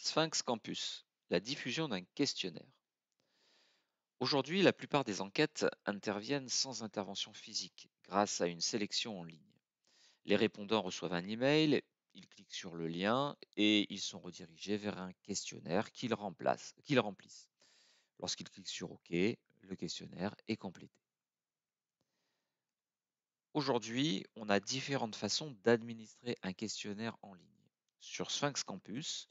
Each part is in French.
Sphinx Campus, la diffusion d'un questionnaire. Aujourd'hui, la plupart des enquêtes interviennent sans intervention physique, grâce à une sélection en ligne. Les répondants reçoivent un email, ils cliquent sur le lien et ils sont redirigés vers un questionnaire qu'ils remplissent. Lorsqu'ils cliquent sur OK, le questionnaire est complété. Aujourd'hui, on a différentes façons d'administrer un questionnaire en ligne. Sur Sphinx Campus,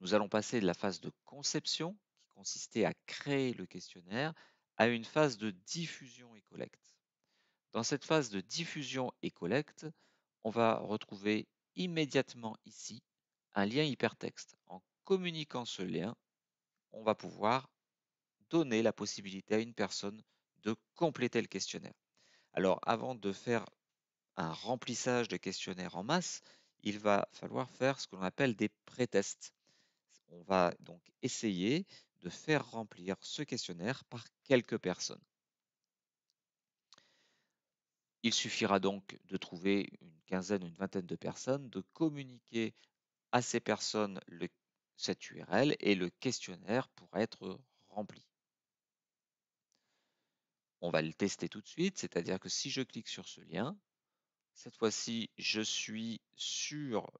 nous allons passer de la phase de conception, qui consistait à créer le questionnaire, à une phase de diffusion et collecte. Dans cette phase de diffusion et collecte, on va retrouver immédiatement ici un lien hypertexte. En communiquant ce lien, on va pouvoir donner la possibilité à une personne de compléter le questionnaire. Alors avant de faire un remplissage de questionnaires en masse, il va falloir faire ce que l'on appelle des pré-tests. On va donc essayer de faire remplir ce questionnaire par quelques personnes. Il suffira donc de trouver une quinzaine une vingtaine de personnes, de communiquer à ces personnes cette URL et le questionnaire pourra être rempli. On va le tester tout de suite, c'est-à-dire que si je clique sur ce lien, cette fois-ci, je suis sur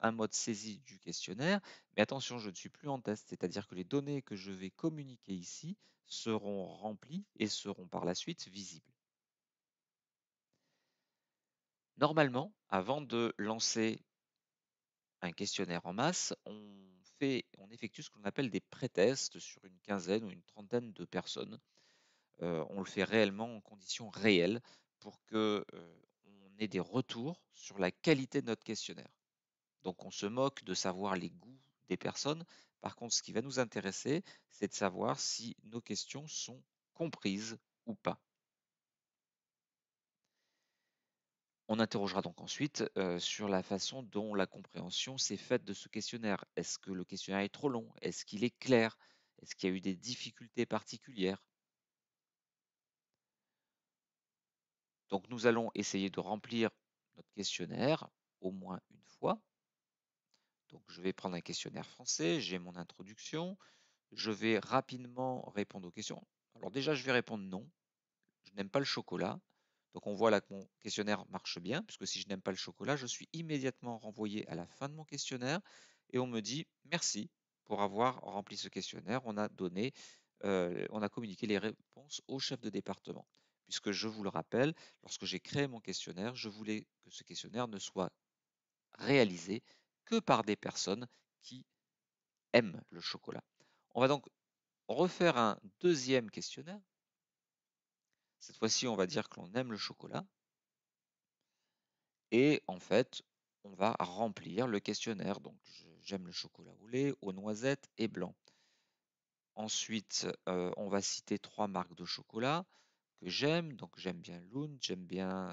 un mode saisie du questionnaire, mais attention, je ne suis plus en test, c'est-à-dire que les données que je vais communiquer ici seront remplies et seront par la suite visibles. Normalement, avant de lancer un questionnaire en masse, on, fait, on effectue ce qu'on appelle des pré-tests sur une quinzaine ou une trentaine de personnes. on le fait réellement en conditions réelles pour que des retours sur la qualité de notre questionnaire. Donc on se moque de savoir les goûts des personnes. Par contre, ce qui va nous intéresser, c'est de savoir si nos questions sont comprises ou pas. On interrogera donc ensuite euh, sur la façon dont la compréhension s'est faite de ce questionnaire. Est-ce que le questionnaire est trop long Est-ce qu'il est clair Est-ce qu'il y a eu des difficultés particulières Donc nous allons essayer de remplir notre questionnaire au moins une fois. Donc je vais prendre un questionnaire français, j'ai mon introduction, je vais rapidement répondre aux questions. Alors déjà je vais répondre non, je n'aime pas le chocolat. Donc on voit là que mon questionnaire marche bien, puisque si je n'aime pas le chocolat, je suis immédiatement renvoyé à la fin de mon questionnaire et on me dit merci pour avoir rempli ce questionnaire. On a donné, euh, on a communiqué les réponses au chef de département puisque je vous le rappelle, lorsque j'ai créé mon questionnaire, je voulais que ce questionnaire ne soit réalisé que par des personnes qui aiment le chocolat. On va donc refaire un deuxième questionnaire. Cette fois-ci, on va dire que l'on aime le chocolat. Et en fait, on va remplir le questionnaire. Donc, j'aime le chocolat au lait, aux noisettes et blanc. Ensuite, euh, on va citer trois marques de chocolat que j'aime. Donc j'aime bien Lund, j'aime bien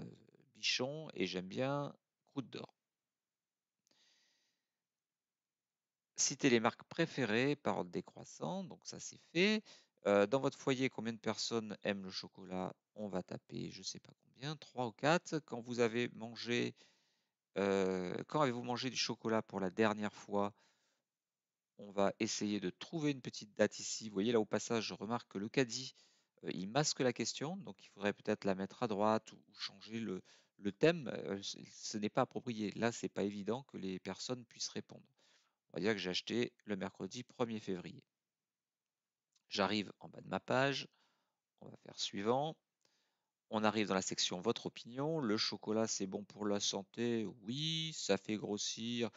Bichon et j'aime bien Croûte d'Or. citer les marques préférées par ordre décroissant, donc ça c'est fait. dans votre foyer, combien de personnes aiment le chocolat On va taper, je sais pas combien, 3 ou 4. Quand vous avez mangé, quand avez-vous mangé du chocolat pour la dernière fois On va essayer de trouver une petite date ici. Vous voyez là au passage, je remarque que le caddie euh, il masque la question, donc il faudrait peut-être la mettre à droite ou, changer le, thème. Euh, ce n'est pas approprié. Là, ce n'est pas évident que les personnes puissent répondre. On va dire que j'ai acheté le mercredi 1er février. J'arrive en bas de ma page. On va faire suivant. On arrive dans la section Votre opinion. Le chocolat, c'est bon pour la santé Oui. Ça fait grossir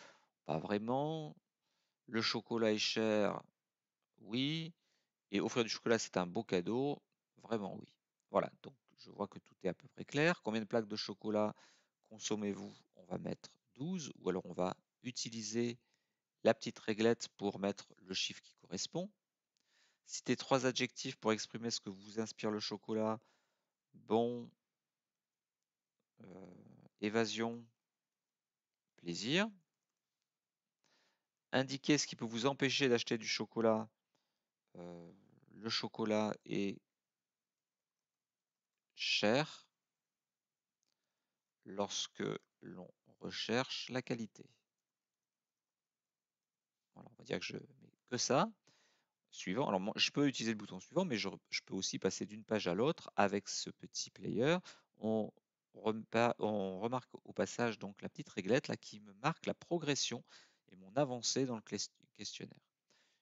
Pas vraiment. Le chocolat est cher Oui. Et offrir du chocolat, c'est un beau cadeau Vraiment, oui. Voilà, donc je vois que tout est à peu près clair. Combien de plaques de chocolat consommez-vous On va mettre 12, ou alors on va utiliser la petite réglette pour mettre le chiffre qui correspond. Citez trois adjectifs pour exprimer ce que vous inspire le chocolat. Bon, euh, évasion, plaisir. Indiquez ce qui peut vous empêcher d'acheter du chocolat. Euh, le chocolat est cher lorsque l'on recherche la qualité. on va dire que je mets que ça. Suivant. Alors, je peux utiliser le bouton suivant, mais je, peux aussi passer d'une page à l'autre avec ce petit player. On, on, remarque au passage donc la petite réglette là, qui me marque la progression et mon avancée dans le questionnaire.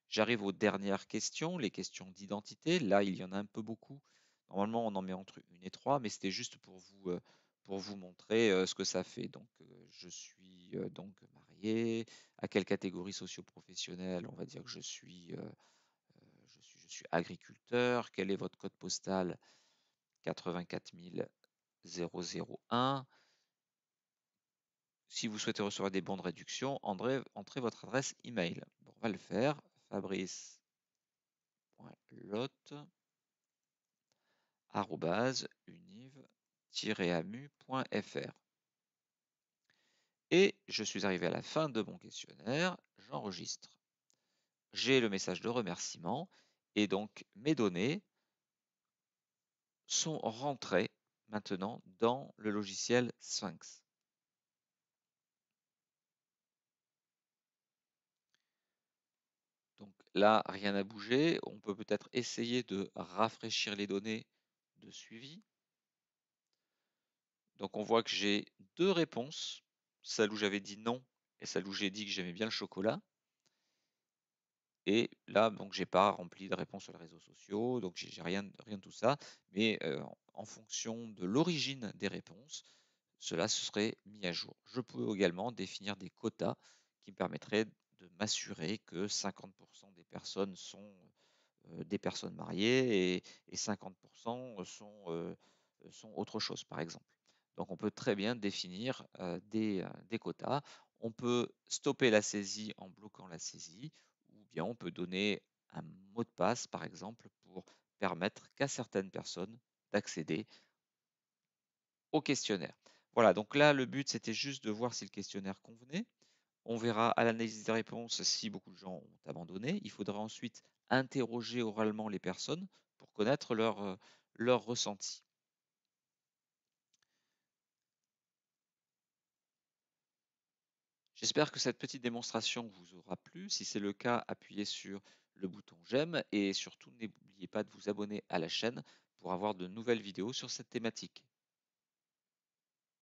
J'arrive aux dernières questions, les questions d'identité. Là, il y en a un peu beaucoup Normalement, on en met entre une et trois, mais c'était juste pour vous, euh, pour vous montrer euh, ce que ça fait. Donc, euh, je suis donc marié. À quelle catégorie socio-professionnelle On va dire que je suis, je suis, agriculteur. Quel est votre code postal 84001. Si vous souhaitez recevoir des bons de réduction, entrez votre adresse email. on va le faire. Fabrice univ-amu.fr. Et je suis arrivé à la fin de mon questionnaire, j'enregistre. J'ai le message de remerciement et donc mes données sont rentrées maintenant dans le logiciel Sphinx. Donc là, rien n'a bougé. On peut peut-être essayer de rafraîchir les données de suivi. Donc on voit que j'ai deux réponses, celle où j'avais dit non et celle où j'ai dit que j'aimais bien le chocolat. Et là, donc j'ai pas rempli de réponses sur les réseaux sociaux, donc j'ai rien, rien de tout ça. Mais euh, en fonction de l'origine des réponses, cela se serait mis à jour. Je peux également définir des quotas qui me permettraient de m'assurer que 50% des personnes sont euh, des personnes mariées et, 50% sont, euh, sont autre chose, par exemple. Donc on peut très bien définir euh, des, des, quotas. On peut stopper la saisie en bloquant la saisie, ou bien on peut donner un mot de passe, par exemple, pour permettre qu'à certaines personnes d'accéder au questionnaire. Voilà, donc là, le but, c'était juste de voir si le questionnaire convenait. On verra à l'analyse des réponses si beaucoup de gens ont abandonné. Il faudra ensuite interroger oralement les personnes pour connaître leur, euh, leur ressenti. J'espère que cette petite démonstration vous aura plu. Si c'est le cas, appuyez sur le bouton j'aime et surtout n'oubliez pas de vous abonner à la chaîne pour avoir de nouvelles vidéos sur cette thématique.